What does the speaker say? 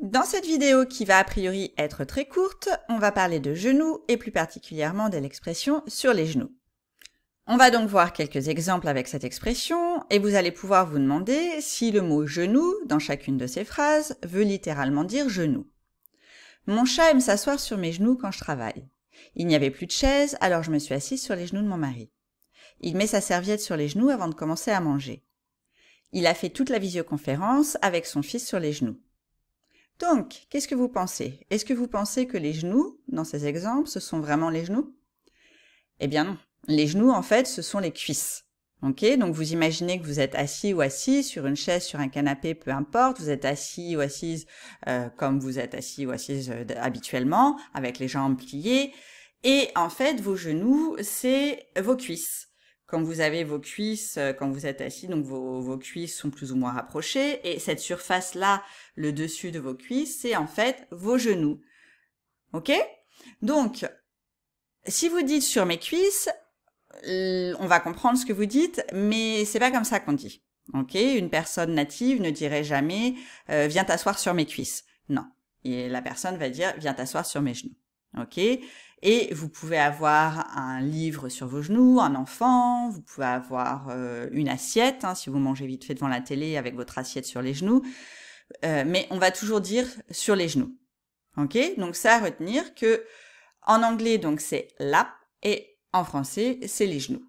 Dans cette vidéo qui va a priori être très courte, on va parler de genoux et plus particulièrement de l'expression sur les genoux. On va donc voir quelques exemples avec cette expression et vous allez pouvoir vous demander si le mot genou dans chacune de ces phrases veut littéralement dire genou. Mon chat aime s'asseoir sur mes genoux quand je travaille. Il n'y avait plus de chaise, alors je me suis assise sur les genoux de mon mari. Il met sa serviette sur les genoux avant de commencer à manger. Il a fait toute la visioconférence avec son fils sur les genoux. Donc, qu'est-ce que vous pensez Est-ce que vous pensez que les genoux, dans ces exemples, ce sont vraiment les genoux Eh bien non. Les genoux, en fait, ce sont les cuisses. donc vous imaginez que vous êtes assis ou assis sur une chaise, sur un canapé, peu importe, vous êtes assis ou assise euh, comme vous êtes assis ou assise euh, habituellement, avec les jambes pliées, et en fait vos genoux, c'est vos cuisses quand vous avez vos cuisses, euh, quand vous êtes assis, donc vos, cuisses sont plus ou moins rapprochées, et cette surface-là, le dessus de vos cuisses, c'est en fait vos genoux. Ok Donc, si vous dites sur mes cuisses, on va comprendre ce que vous dites, mais c'est pas comme ça qu'on dit. Ok Une personne native ne dirait jamais euh, viens t'asseoir sur mes cuisses. Non. Et la personne va dire viens t'asseoir sur mes genoux ok et vous pouvez avoir un livre sur vos genoux, un enfant, vous pouvez avoir euh, une assiette, hein, si vous mangez vite fait devant la télé avec votre assiette sur les genoux. Euh, mais on va toujours dire sur les genoux. Ok Donc ça à retenir que en anglais, donc c'est lap » et en français, c'est les genoux.